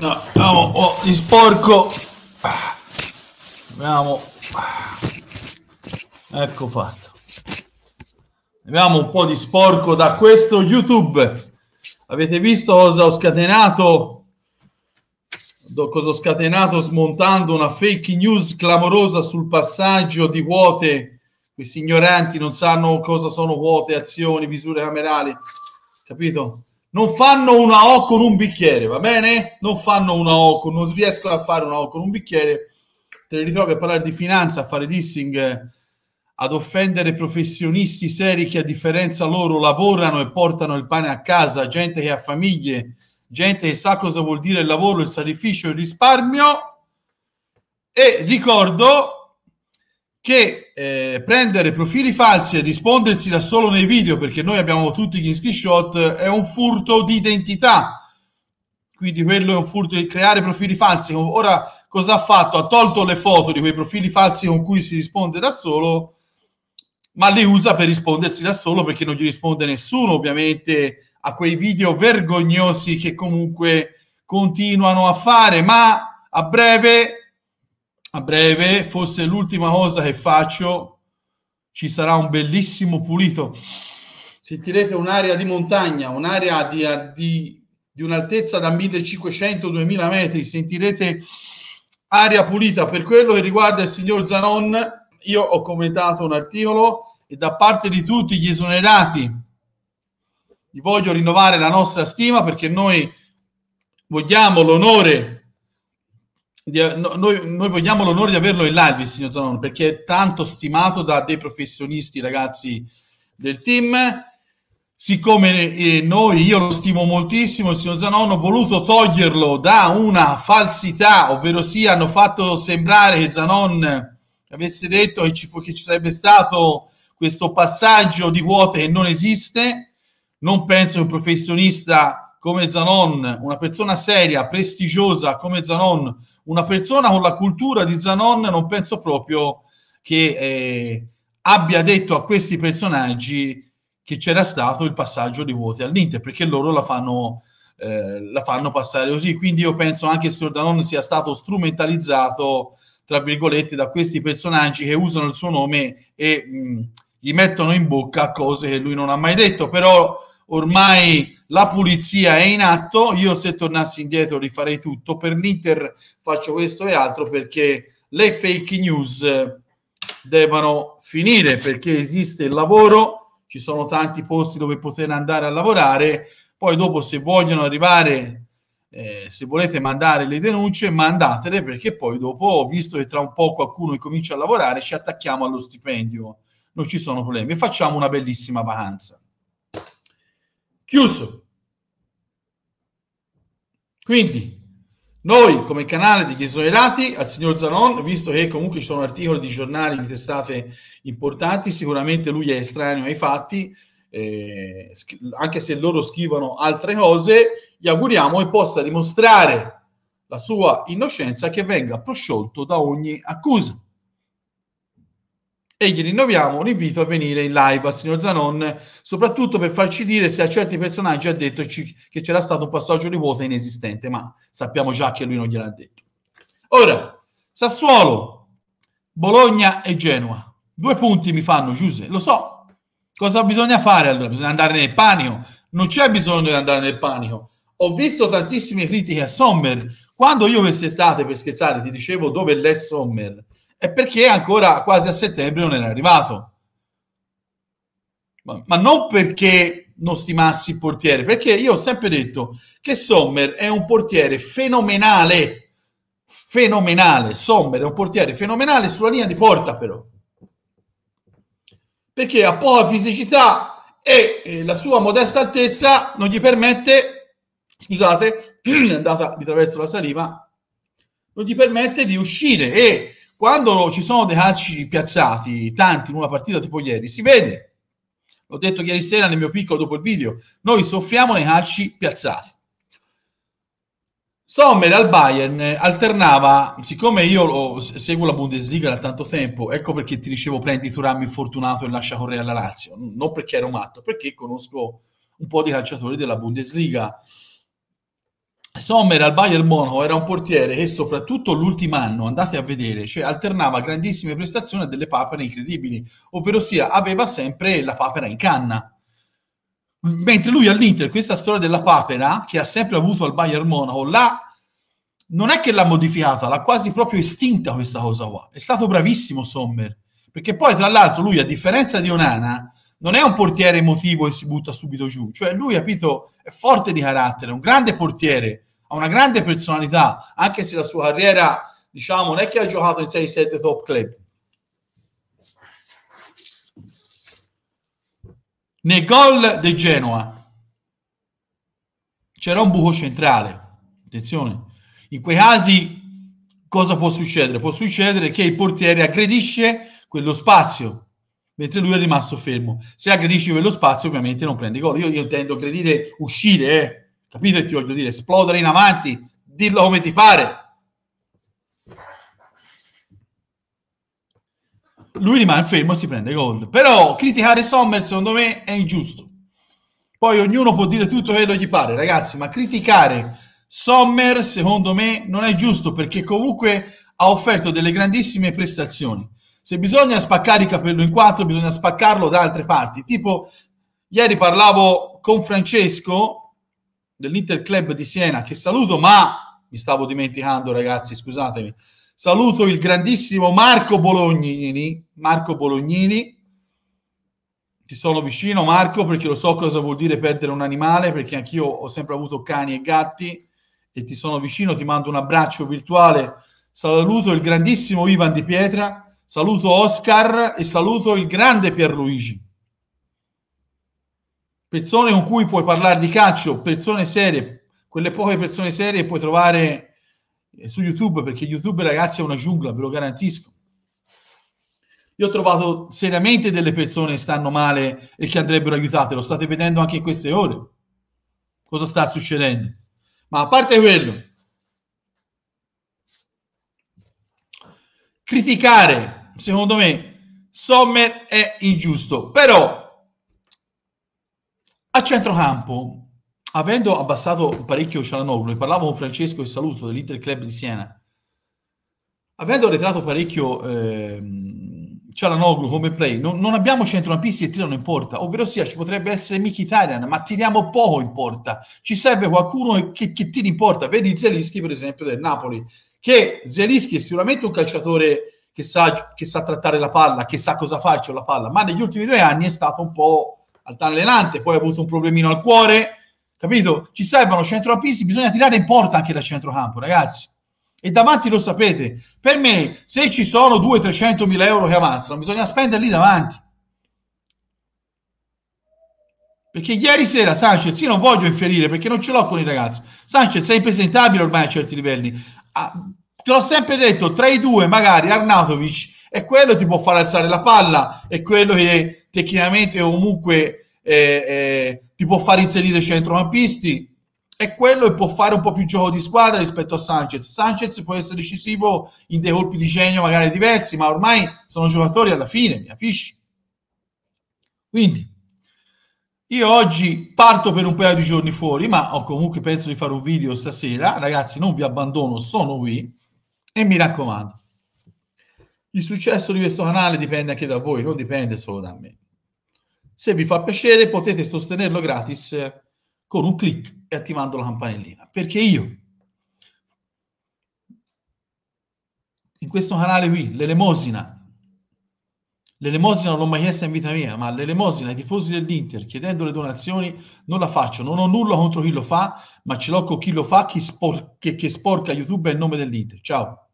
No, andiamo, oh, di sporco. Abbiamo. Ecco fatto. Abbiamo un po' di sporco da questo YouTube. Avete visto cosa ho scatenato? cosa ho scatenato smontando una fake news clamorosa sul passaggio di vuote. Questi ignoranti non sanno cosa sono vuote, azioni, misure camerali. Capito? non fanno una O con un bicchiere, va bene? Non fanno una O, con, non riescono a fare una O con un bicchiere, te le ritrovi a parlare di finanza, a fare dissing, eh, ad offendere professionisti seri che a differenza loro lavorano e portano il pane a casa, gente che ha famiglie, gente che sa cosa vuol dire il lavoro, il sacrificio, il risparmio. E ricordo che eh, prendere profili falsi e rispondersi da solo nei video, perché noi abbiamo tutti gli screenshot, è un furto di identità. Quindi quello è un furto di creare profili falsi. Ora cosa ha fatto? Ha tolto le foto di quei profili falsi con cui si risponde da solo, ma le usa per rispondersi da solo perché non gli risponde nessuno, ovviamente, a quei video vergognosi che comunque continuano a fare, ma a breve a breve, forse l'ultima cosa che faccio, ci sarà un bellissimo pulito. Sentirete un'area di montagna, un'area di, di, di un'altezza da 1500-2000 metri, sentirete aria pulita. Per quello che riguarda il signor Zanon, io ho commentato un articolo e da parte di tutti gli esonerati vi voglio rinnovare la nostra stima perché noi vogliamo l'onore eh, noi, noi, vogliamo l'onore di averlo in live, il signor Zanon, perché è tanto stimato da dei professionisti, ragazzi del team. Siccome eh, noi, io lo stimo moltissimo, il signor Zanon, ho voluto toglierlo da una falsità, ovvero sì, hanno fatto sembrare che Zanon avesse detto che ci, che ci sarebbe stato questo passaggio di quote che non esiste. Non penso che un professionista come Zanon, una persona seria, prestigiosa come Zanon, una persona con la cultura di Zanon non penso proprio che eh, abbia detto a questi personaggi che c'era stato il passaggio di voti all'Inter, perché loro la fanno, eh, la fanno passare così. Quindi io penso anche se il Zanon sia stato strumentalizzato, tra virgolette, da questi personaggi che usano il suo nome e mh, mm, gli mettono in bocca cose che lui non ha mai detto, però ormai la pulizia è in atto, io se tornassi indietro rifarei tutto, per l'Inter faccio questo e altro perché le fake news devono finire perché esiste il lavoro, ci sono tanti posti dove poter andare a lavorare, poi dopo se vogliono arrivare, eh, se volete mandare le denunce, mandatele perché poi dopo, visto che tra un po' qualcuno comincia a lavorare, ci attacchiamo allo stipendio, non ci sono problemi e facciamo una bellissima vacanza chiuso. Quindi noi come canale di Chiesa Relati al signor Zanon, visto che comunque ci sono articoli di giornali di testate importanti, sicuramente lui è estraneo ai fatti, eh, anche se loro scrivono altre cose, gli auguriamo che possa dimostrare la sua innocenza che venga prosciolto da ogni accusa e gli rinnoviamo l'invito a venire in live al signor Zanon, soprattutto per farci dire se a certi personaggi ha detto che c'era stato un passaggio di quota inesistente, ma sappiamo già che lui non gliel'ha detto. Ora, Sassuolo, Bologna e Genoa. Due punti mi fanno, Giuse, lo so. Cosa bisogna fare allora? Bisogna andare nel panico. Non c'è bisogno di andare nel panico. Ho visto tantissime critiche a Sommer. Quando io quest'estate, per scherzare, ti dicevo dove l'è Sommer, è perché ancora quasi a settembre non era arrivato. Ma, ma non perché non stimassi il portiere, perché io ho sempre detto che Sommer è un portiere fenomenale, fenomenale, Sommer è un portiere fenomenale sulla linea di porta però. Perché ha poca fisicità e eh, la sua modesta altezza non gli permette, scusate, è andata di traverso la saliva, non gli permette di uscire e quando ci sono dei calci piazzati, tanti in una partita tipo ieri, si vede. L'ho detto ieri sera nel mio piccolo dopo il video, noi soffriamo nei calci piazzati. Sommer al Bayern alternava, siccome io lo, seguo la Bundesliga da tanto tempo, ecco perché ti dicevo prendi Turam infortunato e lascia correre alla Lazio, non perché ero matto, perché conosco un po' di calciatori della Bundesliga. Sommer al Bayern Monaco era un portiere che soprattutto l'ultimo anno, andate a vedere, cioè alternava grandissime prestazioni a delle papere incredibili, ovvero sia aveva sempre la papera in canna. Mentre lui all'Inter questa storia della papera che ha sempre avuto al Bayern Monaco, l'ha, non è che l'ha modificata, l'ha quasi proprio estinta questa cosa qua. È stato bravissimo Sommer, perché poi tra l'altro lui a differenza di Onana non è un portiere emotivo e si butta subito giù, cioè lui capito, è forte di carattere, è un grande portiere ha una grande personalità, anche se la sua carriera, diciamo, non è che ha giocato in 6-7 top club. Nel gol del Genoa c'era un buco centrale. Attenzione, in quei casi cosa può succedere? Può succedere che il portiere aggredisce quello spazio mentre lui è rimasto fermo. Se aggredisci quello spazio, ovviamente non prendi gol. Io, io intendo aggredire, uscire, eh Capito? E ti voglio dire, esplodere in avanti, dillo come ti pare. Lui rimane fermo e si prende gol. Però criticare Sommer secondo me è ingiusto. Poi ognuno può dire tutto quello che gli pare, ragazzi, ma criticare Sommer secondo me non è giusto perché comunque ha offerto delle grandissime prestazioni. Se bisogna spaccare il capello in quattro, bisogna spaccarlo da altre parti. Tipo, ieri parlavo con Francesco dell'Inter Club di Siena, che saluto, ma mi stavo dimenticando, ragazzi, scusatemi. Saluto il grandissimo Marco Bolognini. Marco Bolognini, ti sono vicino, Marco, perché lo so cosa vuol dire perdere un animale, perché anch'io ho sempre avuto cani e gatti e ti sono vicino. Ti mando un abbraccio virtuale. Saluto il grandissimo Ivan Di Pietra, saluto Oscar e saluto il grande Pierluigi persone con cui puoi parlare di calcio, persone serie, quelle poche persone serie puoi trovare eh, su YouTube, perché YouTube ragazzi è una giungla, ve lo garantisco. Io ho trovato seriamente delle persone che stanno male e che andrebbero aiutate, lo state vedendo anche in queste ore. Cosa sta succedendo? Ma a parte quello, criticare, secondo me, Sommer è ingiusto, però a centrocampo, avendo abbassato parecchio Cialanoglu, e parlavo con Francesco e saluto dell'Inter Club di Siena, avendo arretrato parecchio eh, Cialanoglu come play, non, non abbiamo centrocampisti che tirano in porta, ovvero sia ci potrebbe essere Mkhitaryan, ma tiriamo poco in porta, ci serve qualcuno che, che tiri in porta, vedi Zelischi per esempio del Napoli, che Zelischi è sicuramente un calciatore che sa, che sa trattare la palla, che sa cosa farci con la palla, ma negli ultimi due anni è stato un po' allenante, poi ha avuto un problemino al cuore, capito? Ci servono centrocampisti, bisogna tirare in porta anche da centrocampo, ragazzi. E davanti lo sapete, per me se ci sono 200-300 mila euro che avanzano, bisogna spenderli davanti. Perché ieri sera Sanchez, io non voglio inferire perché non ce l'ho con i ragazzi. Sanchez è impresentabile ormai a certi livelli. Ah, te l'ho sempre detto, tra i due magari Arnautovic è quello che ti può far alzare la palla, è quello che tecnicamente comunque eh, eh, ti può far inserire centrocampisti, è quello che può fare un po' più gioco di squadra rispetto a Sanchez. Sanchez può essere decisivo in dei colpi di genio magari diversi, ma ormai sono giocatori alla fine, mi capisci? Quindi io oggi parto per un paio di giorni fuori, ma ho comunque penso di fare un video stasera. Ragazzi, non vi abbandono, sono qui e mi raccomando. Il successo di questo canale dipende anche da voi, non dipende solo da me. Se vi fa piacere potete sostenerlo gratis con un clic e attivando la campanellina, perché io in questo canale qui, l'elemosina, l'elemosina non l'ho mai chiesta in vita mia, ma l'elemosina ai tifosi dell'Inter chiedendo le donazioni non la faccio, non ho nulla contro chi lo fa, ma ce l'ho con chi lo fa, chi spor- che, che sporca YouTube è il nome dell'Inter. Ciao.